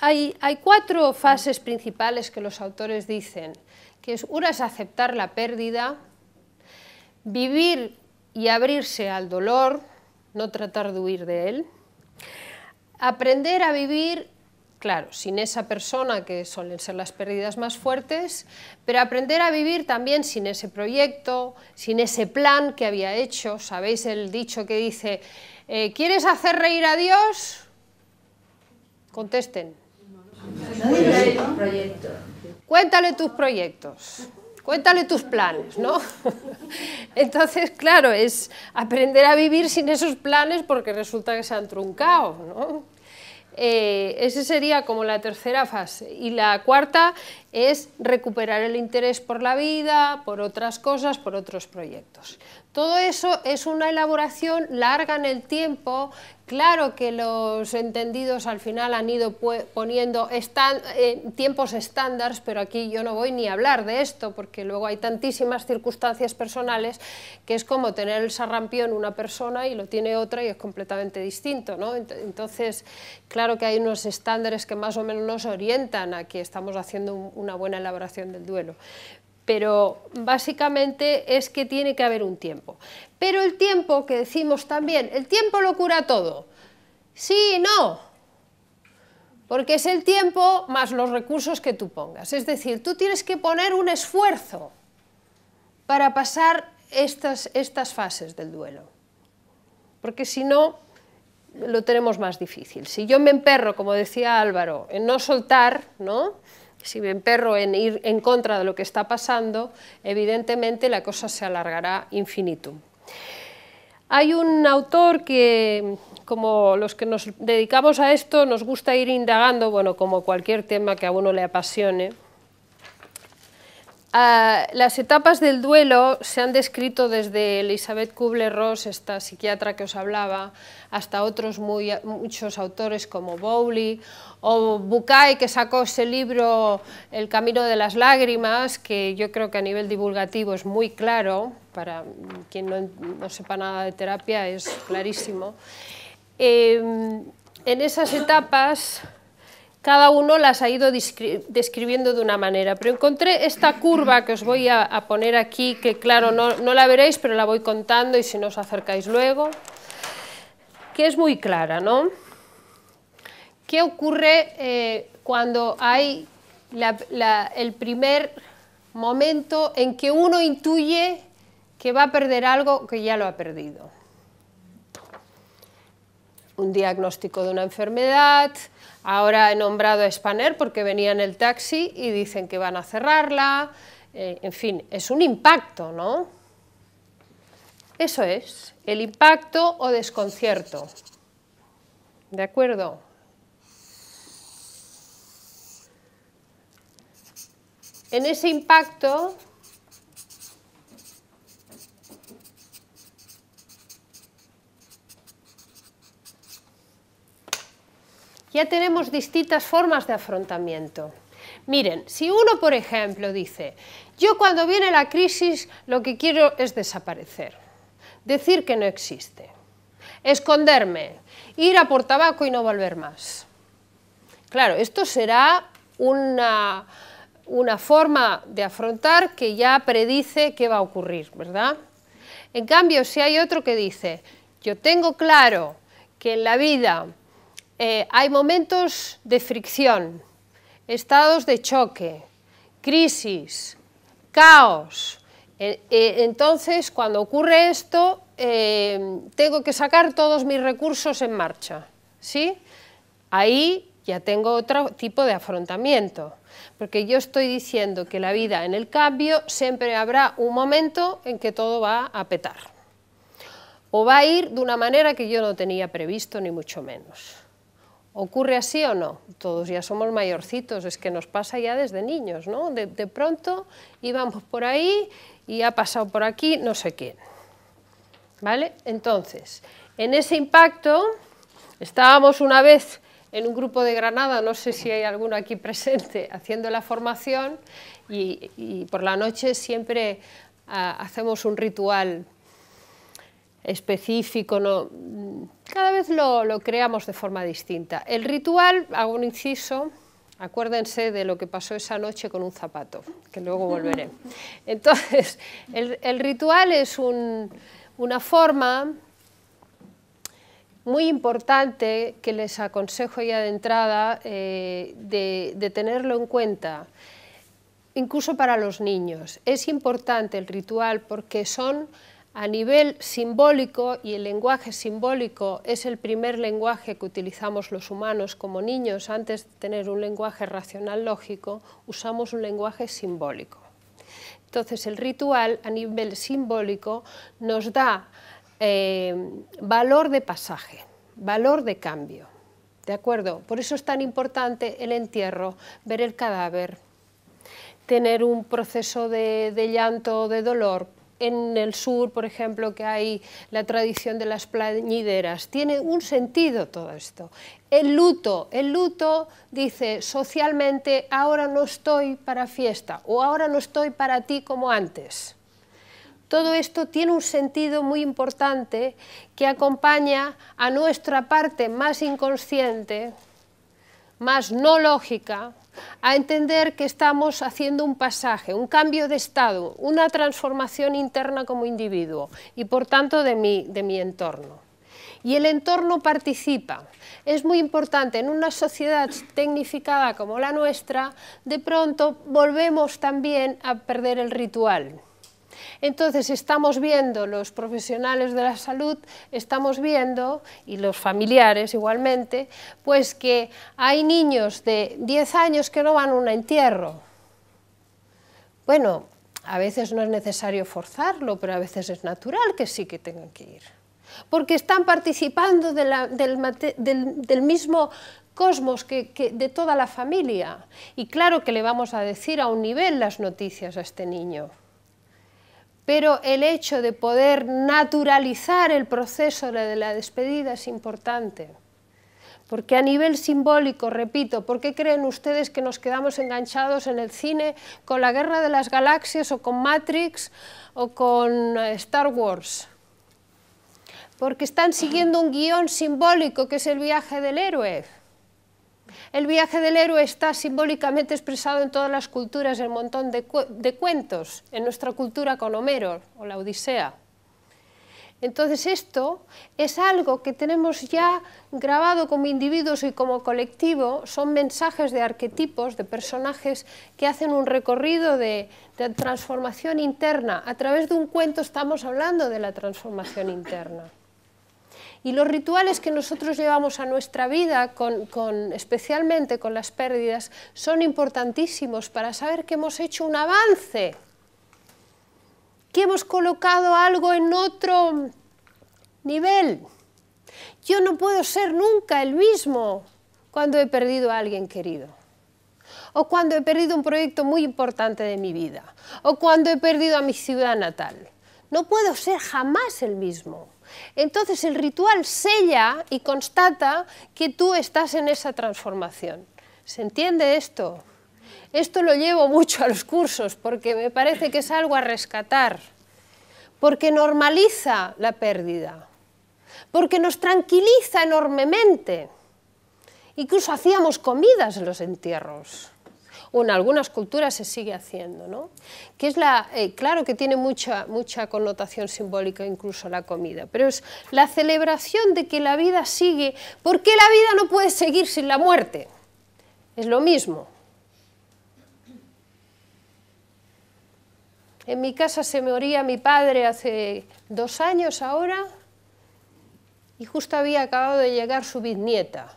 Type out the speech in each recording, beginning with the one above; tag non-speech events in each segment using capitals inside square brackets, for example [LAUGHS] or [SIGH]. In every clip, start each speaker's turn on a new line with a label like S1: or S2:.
S1: hay, cuatro fases principales que los autores dicen, que es una es aceptar la pérdida, vivir y abrirse al dolor, no tratar de huir de él, aprender a vivir claro, sin esa persona que suelen ser las pérdidas más fuertes, pero aprender a vivir también sin ese proyecto, sin ese plan que había hecho. ¿Sabéis el dicho que dice, eh, ¿quieres hacer reír a Dios? Contesten. Cuéntale tus proyectos. Cuéntale tus planes, ¿no? [LAUGHS] Entonces, claro, es aprender a vivir sin esos planes porque resulta que se han truncado, ¿no? Eh, esa sería como la tercera fase. Y la cuarta es recuperar el interés por la vida, por otras cosas, por otros proyectos. Todo eso es una elaboración larga en el tiempo. Claro que los entendidos al final han ido poniendo eh, tiempos estándares, pero aquí yo no voy ni a hablar de esto, porque luego hay tantísimas circunstancias personales que es como tener el sarrampión una persona y lo tiene otra y es completamente distinto. Entonces, claro que hay unos estándares que más o menos nos orientan a que estamos haciendo una buena elaboración del duelo pero básicamente es que tiene que haber un tiempo. Pero el tiempo, que decimos también, el tiempo lo cura todo. Sí no, porque es el tiempo más los recursos que tú pongas. Es decir, tú tienes que poner un esfuerzo para pasar estas, estas fases del duelo, porque si no, lo tenemos más difícil. Si yo me emperro, como decía Álvaro, en no soltar, ¿no? si me emperro en ir en contra de lo que está pasando, evidentemente la cosa se alargará infinitum. Hay un autor que, como los que nos dedicamos a esto, nos gusta ir indagando, bueno, como cualquier tema que a uno le apasione, Ah, las etapas del duelo se han descrito desde Elizabeth Kubler-Ross, esta psiquiatra que os hablaba, hasta otros muchos autores como Bowley o Bucay, que sacó ese libro El camino de las lágrimas, que yo creo que a nivel divulgativo es muy claro, para quien no, sepa nada de terapia es clarísimo. Em, en esas etapas cada uno las ha ido describiendo de una manera. Pero encontré esta curva que os voy a, poner aquí, que claro, no, la veréis, pero la voy contando y si no os acercáis luego, que es muy clara, ¿no? ¿Qué ocurre eh, cuando hay el primer momento en que uno intuye que va a perder algo que ya lo ha perdido? un diagnóstico de una enfermedad, ahora he nombrado a Spanner porque venía en el taxi y dicen que van a cerrarla, eh, en fin, es un impacto, ¿no? Eso es, el impacto o desconcierto, ¿de acuerdo? En ese impacto ya tenemos distintas formas de afrontamiento. Miren, si uno, por ejemplo, dice, yo cuando viene la crisis lo que quiero es desaparecer, decir que no existe, esconderme, ir a por tabaco y no volver más. Claro, esto será una, forma de afrontar que ya predice qué va a ocurrir, ¿verdad? En cambio, si hay otro que dice, yo tengo claro que en la vida eh, hay momentos de fricción, estados de choque, crisis, caos. Eh, eh, entonces, cuando ocurre esto, tengo que sacar todos mis recursos en marcha. ¿sí? Ahí ya tengo otro tipo de afrontamiento, porque yo estoy diciendo que la vida en el cambio siempre habrá un momento en que todo va a petar, o va a ir de una manera que yo no tenía previsto, ni mucho menos. ¿Ocurre así o no? Todos ya somos mayorcitos, es que nos pasa ya desde niños, ¿no? De, pronto íbamos por ahí y ha pasado por aquí no sé quién. ¿Vale? Entonces, en ese impacto estábamos una vez en un grupo de Granada, no sé si hay alguno aquí presente, [LAUGHS] haciendo la formación y, por la noche siempre ah, hacemos un ritual específico, no, cada vez lo, creamos de forma distinta. El ritual, hago un inciso, acuérdense de lo que pasó esa noche con un zapato, que luego volveré. [LAUGHS] Entonces, el, ritual es una forma muy importante que les aconsejo ya de entrada eh, de, de tenerlo en cuenta, incluso para los niños. Es importante el ritual porque son a nivel simbólico, y el lenguaje simbólico es el primer lenguaje que utilizamos los humanos como niños, antes de tener un lenguaje racional lógico, usamos un lenguaje simbólico. Entonces el ritual a nivel simbólico nos da eh, valor de pasaje, valor de cambio. ¿De acuerdo? Por eso es tan importante el entierro, ver el cadáver, tener un proceso de, de llanto o de dolor, en el sur, por ejemplo, que hay la tradición de las plañideras. Tiene un sentido todo esto. El luto, el luto dice socialmente ahora no estoy para fiesta o ahora no estoy para ti como antes. Todo esto tiene un sentido muy importante que acompaña a nuestra parte más inconsciente, más no lógica, a entender que estamos haciendo un pasaje, un cambio de estado, una transformación interna como individuo y por tanto de mi, entorno. Y el entorno participa. Es muy importante en una sociedad tecnificada como la nuestra, de pronto volvemos también a perder el ritual. Entonces estamos viendo, los profesionales de la salud, estamos viendo, y los familiares igualmente, pues que hay niños de 10 años que no van a un entierro. Bueno, a veces no es necesario forzarlo, pero a veces es natural que sí que tengan que ir. Porque están participando del, mismo cosmos que, de toda la familia. Y claro que le vamos a decir a un nivel las noticias a este niño pero el hecho de poder naturalizar el proceso de la despedida es importante. Porque a nivel simbólico, repito, ¿por qué creen ustedes que nos quedamos enganchados en el cine con la Guerra de las Galaxias o con Matrix o con eh, Star Wars? Porque están siguiendo un guión simbólico que es el viaje del héroe. El viaje del héroe está simbólicamente expresado en todas las culturas, en un montón de, cuentos, en nuestra cultura con Homero o la Odisea. Entonces esto es algo que tenemos ya grabado como individuos y como colectivo, son mensajes de arquetipos, de personajes que hacen un recorrido de transformación interna. A través de un cuento estamos hablando de la transformación interna. Y los rituales que nosotros llevamos a nuestra vida, con, especialmente con las pérdidas, son importantísimos para saber que hemos hecho un avance, que hemos colocado algo en otro nivel. Yo no puedo ser nunca el mismo cuando he perdido a alguien querido o cuando he perdido un proyecto muy importante de mi vida, o cuando he perdido a mi ciudad natal. No puedo ser jamás el mismo. Entonces el ritual sella y constata que tú estás en esa transformación. ¿Se entiende esto? Esto lo llevo [LAUGHS] mucho a los cursos porque me parece que es algo a rescatar, porque normaliza la pérdida, porque nos tranquiliza enormemente. Incluso hacíamos comidas en los entierros o en algunas culturas se sigue haciendo. ¿no? Que es la, eh, claro que tiene mucha, mucha connotación simbólica incluso la comida, pero es la celebración de que la vida sigue, porque la vida no puede seguir sin la muerte. Es lo mismo. En mi casa se moría mi padre hace dos años ahora y justo había acabado de llegar su bisnieta.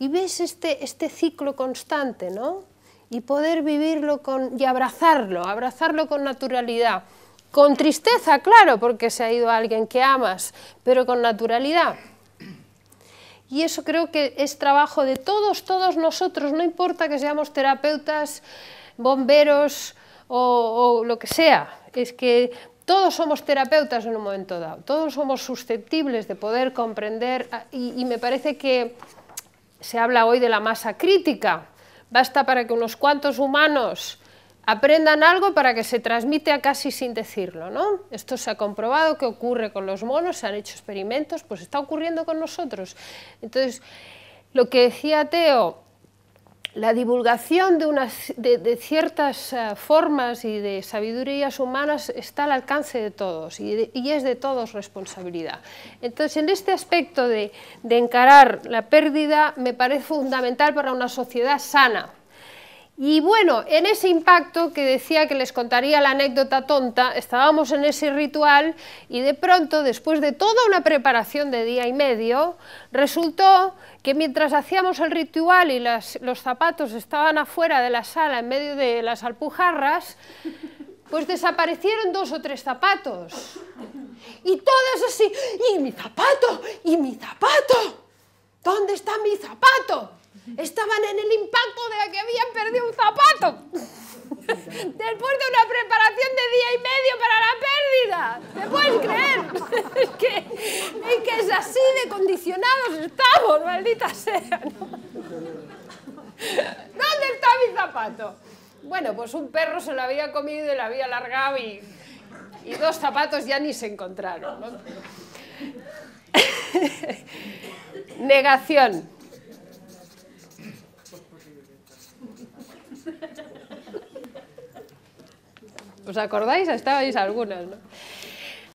S1: Y ves este, este ciclo constante, ¿no? y poder vivirlo y abrazarlo, abrazarlo con naturalidad. Con tristeza, claro, porque se ha ido alguien que amas, pero con naturalidad. Y eso creo que es trabajo de todos, todos nosotros, no importa que seamos terapeutas, bomberos o, lo que sea. Es que todos somos terapeutas en un momento dado, todos somos susceptibles de poder comprender ah, y me parece que se habla hoy de la masa crítica, Basta para que unos cuantos humanos aprendan algo para que se transmite a casi sin decirlo, ¿no? Esto se ha comprobado que ocurre con los monos, se han hecho experimentos, pues está ocurriendo con nosotros. Entonces, lo que decía Teo, la divulgación de, unas, de, ciertas eh, formas y de sabidurías humanas está al alcance de todos y, y es de todos responsabilidad. Entonces, en este aspecto de encarar la pérdida, me parece fundamental para una sociedad sana, y bueno, en ese impacto que decía que les contaría la anécdota tonta, estábamos en ese ritual y de pronto, después de toda una preparación de día y medio, resultó que mientras hacíamos el ritual y los zapatos estaban afuera de la sala en medio de las alpujarras, pues desaparecieron dos o tres zapatos. Y todas así, ¡y mi zapato! ¡y mi zapato! ¿Dónde está mi zapato? Estaban en el impacto de que habían perdido un zapato. [LAUGHS] Después de una preparación de día y medio para la pérdida. ¿Te puedes creer? es, que, es así de condicionados estamos, maldita sea. ¿Dónde está mi zapato? Bueno, pues un perro se lo había comido y lo había largado y, dos zapatos ya ni se encontraron. [LAUGHS] Negación. ¿Os acordáis? Estabais algunas, ¿no?